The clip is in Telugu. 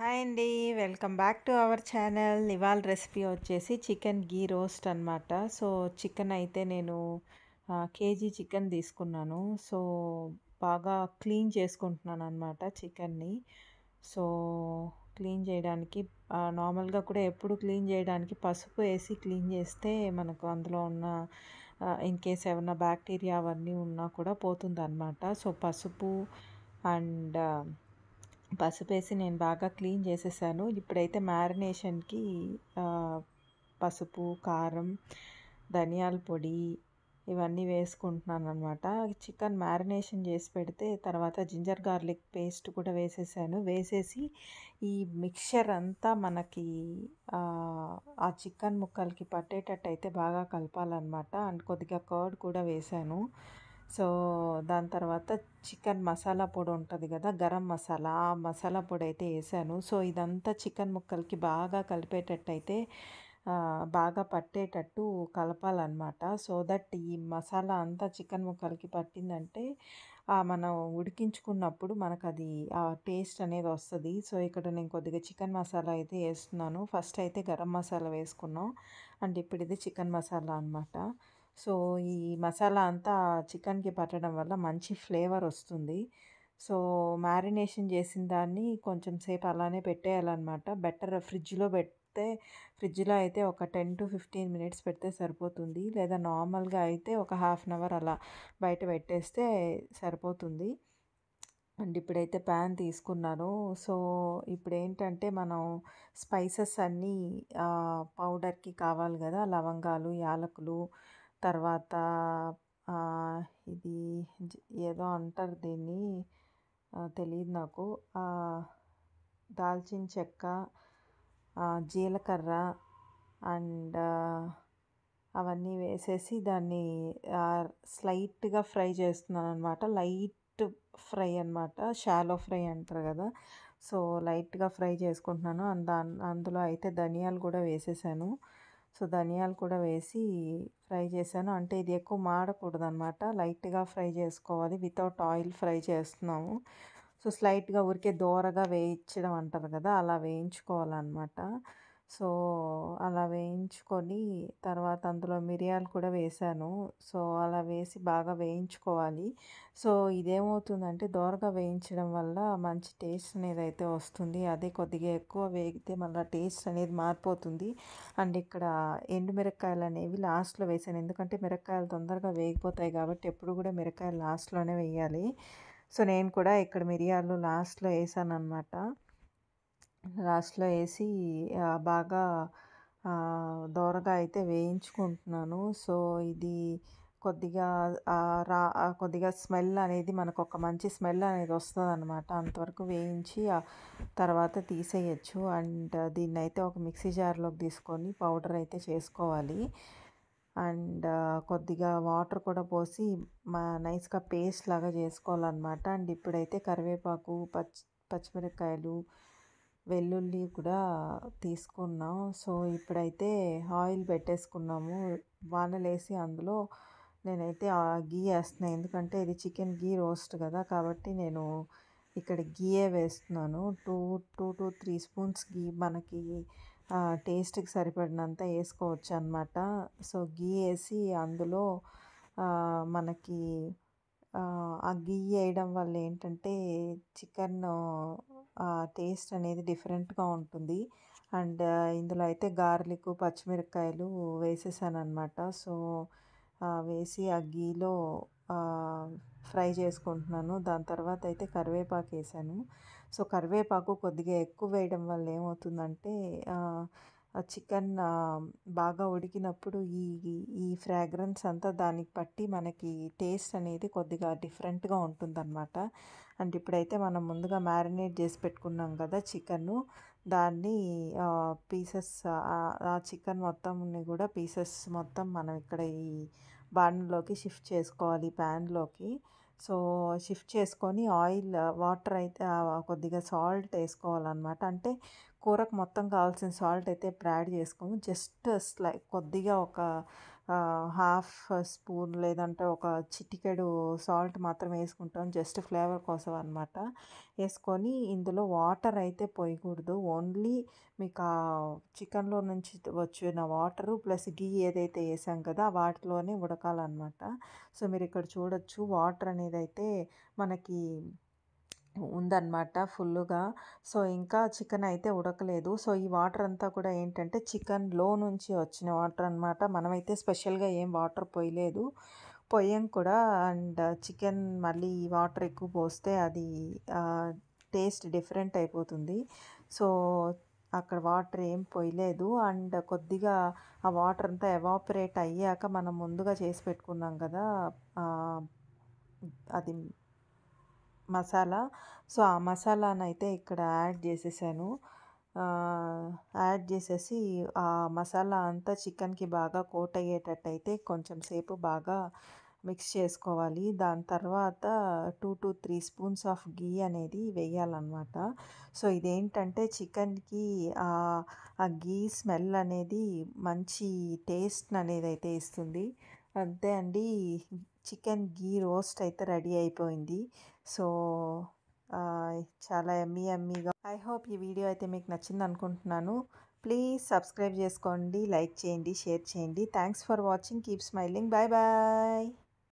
హాయ్ అండి welcome back to our channel ఇవాళ రెసిపీ వచ్చేసి చికెన్ గీ రోస్ట్ అనమాట సో చికెన్ అయితే నేను కేజీ చికెన్ తీసుకున్నాను సో బాగా క్లీన్ చేసుకుంటున్నాను అనమాట చికెన్ని సో క్లీన్ చేయడానికి నార్మల్గా కూడా ఎప్పుడు క్లీన్ చేయడానికి పసుపు వేసి క్లీన్ చేస్తే మనకు అందులో ఉన్న ఇన్ కేస్ ఏమన్నా బ్యాక్టీరియా అవన్నీ ఉన్నా కూడా పోతుంది అనమాట సో పసుపు అండ్ పసుపేసి నేను బాగా క్లీన్ చేసేసాను ఇప్పుడైతే మ్యారినేషన్కి పసుపు కారం ధనియాల పొడి ఇవన్నీ వేసుకుంటున్నాను అనమాట చికెన్ మ్యారినేషన్ చేసి పెడితే తర్వాత జింజర్ గార్లిక్ పేస్ట్ కూడా వేసేసాను వేసేసి ఈ మిక్చర్ అంతా మనకి ఆ చికెన్ ముక్కలకి పట్టేటట్టు అయితే బాగా కలపాలన్నమాట అండ్ కొద్దిగా కర్డ్ కూడా వేసాను సో దాని తర్వాత చికెన్ మసాలా పొడి ఉంటుంది కదా గరం మసాలా ఆ మసాలా పొడి అయితే వేసాను సో ఇదంతా చికెన్ ముక్కలకి బాగా కలిపేటట్టయితే బాగా పట్టేటట్టు కలపాలన్నమాట సో దట్ ఈ మసాలా అంతా చికెన్ ముక్కలకి పట్టిందంటే మనం ఉడికించుకున్నప్పుడు మనకు అది ఆ టేస్ట్ అనేది వస్తుంది సో ఇక్కడ నేను కొద్దిగా చికెన్ మసాలా అయితే వేస్తున్నాను ఫస్ట్ అయితే గరం మసాలా వేసుకున్నాం అండ్ ఇప్పుడు ఇది చికెన్ మసాలా అనమాట సో ఈ మసాలా అంతా చికెన్కి పట్టడం వల్ల మంచి ఫ్లేవర్ వస్తుంది సో మ్యారినేషన్ చేసిన దాన్ని కొంచెం సేపు అలానే పెట్టేయాలన్నమాట బెటర్ ఫ్రిడ్జ్లో పెడితే ఫ్రిడ్జ్లో అయితే ఒక టెన్ టు ఫిఫ్టీన్ మినిట్స్ పెడితే సరిపోతుంది లేదా నార్మల్గా అయితే ఒక హాఫ్ అన్ అవర్ అలా బయట పెట్టేస్తే సరిపోతుంది అండ్ ఇప్పుడైతే ప్యాన్ తీసుకున్నాను సో ఇప్పుడు ఏంటంటే మనం స్పైసెస్ అన్నీ పౌడర్కి కావాలి కదా లవంగాలు యాలకులు తర్వాత ఇది ఏదో అంటారు దీన్ని తెలియదు నాకు దాల్చిన చెక్క జీలకర్ర అండ్ అవన్నీ వేసేసి దాన్ని స్లైట్గా ఫ్రై చేస్తున్నాను అనమాట లైట్ ఫ్రై అనమాట షాలో ఫ్రై అంటారు కదా సో లైట్గా ఫ్రై చేసుకుంటున్నాను అంద అందులో అయితే ధనియాలు కూడా వేసేసాను సో ధనియాలు కూడా వేసి ఫ్రై చేశాను అంటే ఇది ఎక్కువ మాడకూడదు అనమాట లైట్గా ఫ్రై చేసుకోవాలి వితౌట్ ఆయిల్ ఫ్రై చేస్తున్నాము సో స్లైట్గా ఊరికే దోరగా వేయించడం అంటారు కదా అలా వేయించుకోవాలన్నమాట సో అలా వేయించుకొని తర్వాత అందులో మిరియాలు కూడా వేసాను సో అలా వేసి బాగా వేయించుకోవాలి సో ఇదేమవుతుందంటే దోరగా వేయించడం వల్ల మంచి టేస్ట్ అనేది అయితే వస్తుంది అదే కొద్దిగా ఎక్కువ వేగితే మళ్ళీ టేస్ట్ అనేది మారిపోతుంది అండ్ ఇక్కడ ఎండు మిరకాయలు అనేవి లాస్ట్లో వేసాను ఎందుకంటే మిరకాయలు తొందరగా వేగిపోతాయి కాబట్టి ఎప్పుడు కూడా మిరకాయలు లాస్ట్లోనే వేయాలి సో నేను కూడా ఇక్కడ మిరియాలు లాస్ట్లో వేసాను అనమాట లాస్ట్లో వేసి బాగా దోరగా అయితే వేయించుకుంటున్నాను సో ఇది కొద్దిగా రా కొద్దిగా స్మెల్ అనేది మనకు ఒక మంచి స్మెల్ అనేది వస్తుంది అనమాట అంతవరకు వేయించి తర్వాత తీసేయచ్చు అండ్ దీన్ని అయితే ఒక మిక్సీ జార్లోకి తీసుకొని పౌడర్ అయితే చేసుకోవాలి అండ్ కొద్దిగా వాటర్ కూడా పోసి మా నైస్గా పేస్ట్ లాగా చేసుకోవాలన్నమాట అండ్ ఇప్పుడైతే కరివేపాకు పచ్చి పచ్చిమిరపకాయలు వెల్లుల్లి కూడా తీసుకున్నాం సో ఇప్పుడైతే ఆయిల్ పెట్టేసుకున్నాము వానలేసి అందులో నేనైతే గీ వేస్తున్నాను ఎందుకంటే ఇది చికెన్ గీ రోస్ట్ కదా కాబట్టి నేను ఇక్కడ గీయే వేస్తున్నాను two two two three spoons ghee మనకి టేస్ట్కి సరిపడినంత వేసుకోవచ్చు అనమాట సో గీ వేసి అందులో మనకి ఆ గీ వేయడం వల్ల ఏంటంటే చికెన్ టేస్ట్ అనేది డిఫరెంట్గా ఉంటుంది అండ్ ఇందులో అయితే గార్లిక్ పచ్చిమిరపకాయలు వేసేసాను అనమాట సో వేసి ఆ గీలో ఫ్రై చేసుకుంటున్నాను దాని తర్వాత అయితే కరివేపాకు వేసాను సో కరివేపాకు కొద్దిగా ఎక్కువ వేయడం వల్ల ఏమవుతుందంటే చికెన్ బాగా ఉడికినప్పుడు ఈ ఈ ఫ్రాగ్రెన్స్ అంతా దానికి పట్టి మనకి టేస్ట్ అనేది కొద్దిగా డిఫరెంట్గా ఉంటుందన్నమాట అండ్ ఇప్పుడైతే మనం ముందుగా మ్యారినేట్ చేసి పెట్టుకున్నాం కదా చికెను దాన్ని పీసెస్ ఆ చికెన్ మొత్తంని కూడా పీసెస్ మొత్తం మనం ఇక్కడ ఈ బాండ్లోకి షిఫ్ట్ చేసుకోవాలి ప్యాన్లోకి సో షిఫ్ట్ చేసుకొని ఆయిల్ వాటర్ అయితే కొద్దిగా సాల్ట్ వేసుకోవాలన్నమాట అంటే కూరకు మొత్తం కావాల్సిన సాల్ట్ అయితే ఇప్పుడు యాడ్ చేసుకోము జస్ట్ స్లై కొద్దిగా ఒక హాఫ్ స్పూన్ లేదంటే ఒక చిటికెడు సాల్ట్ మాత్రం వేసుకుంటాం జస్ట్ ఫ్లేవర్ కోసం అనమాట వేసుకొని ఇందులో వాటర్ అయితే పోయకూడదు ఓన్లీ మీకు ఆ చికెన్లో నుంచి వచ్చిన వాటరు ప్లస్ గీ ఏదైతే వేసాం కదా వాటిలోనే ఉడకాలన్నమాట సో మీరు ఇక్కడ చూడొచ్చు వాటర్ అనేది అయితే మనకి ఉందన్నమాట ఫుల్గా సో ఇంకా చికెన్ అయితే ఉడకలేదు సో ఈ వాటర్ అంతా కూడా ఏంటంటే చికెన్లో నుంచి వచ్చిన వాటర్ అనమాట మనమైతే స్పెషల్గా ఏం వాటర్ పోయలేదు పొయ్యం కూడా అండ్ చికెన్ మళ్ళీ వాటర్ ఎక్కువ పోస్తే అది టేస్ట్ డిఫరెంట్ అయిపోతుంది సో అక్కడ వాటర్ ఏం పోయలేదు అండ్ కొద్దిగా ఆ వాటర్ అంతా ఎవాపరేట్ అయ్యాక మనం ముందుగా చేసి పెట్టుకున్నాం కదా అది మసాలా సో ఆ మసాలానైతే ఇక్కడ యాడ్ చేసేసాను యాడ్ చేసేసి ఆ మసాలా అంతా చికెన్కి బాగా కోట్ అయ్యేటట్టయితే కొంచెం సేపు బాగా మిక్స్ చేసుకోవాలి దాని తర్వాత two to three spoons of ghee అనేది వేయాలన్నమాట సో ఇదేంటంటే చికెన్కి ఆ గీ స్మెల్ అనేది మంచి టేస్ట్ అనేది అయితే ఇస్తుంది అంతే అండి చికెన్ గీ రోస్ట్ అయితే రెడీ అయిపోయింది సో చాలా ఎమ్మీ ఎమ్మీగా ఐ హోప్ ఈ వీడియో అయితే మీకు నచ్చింది అనుకుంటున్నాను ప్లీజ్ సబ్స్క్రైబ్ చేసుకోండి లైక్ చేయండి షేర్ చేయండి thanks for watching keep smiling bye bye